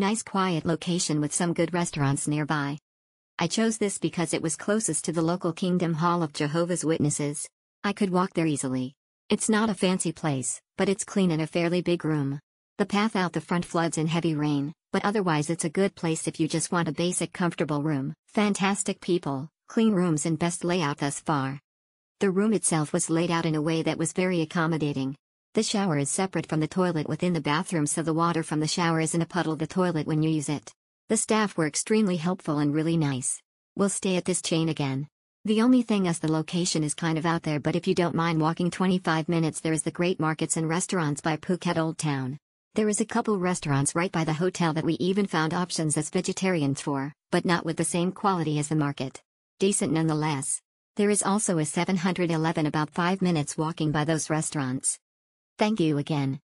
Nice quiet location with some good restaurants nearby. I chose this because it was closest to the local Kingdom Hall of Jehovah's Witnesses. I could walk there easily. It's not a fancy place, but it's clean and a fairly big room. The path out the front floods in heavy rain, but otherwise it's a good place if you just want a basic comfortable room, fantastic people, clean rooms and best layout thus far. The room itself was laid out in a way that was very accommodating, the shower is separate from the toilet within the bathroom so the water from the shower is in a puddle the toilet when you use it. The staff were extremely helpful and really nice. We'll stay at this chain again. The only thing is the location is kind of out there but if you don't mind walking 25 minutes there is the great markets and restaurants by Phuket Old Town. There is a couple restaurants right by the hotel that we even found options as vegetarians for, but not with the same quality as the market. Decent nonetheless. There is also a 711 about 5 minutes walking by those restaurants. Thank you again.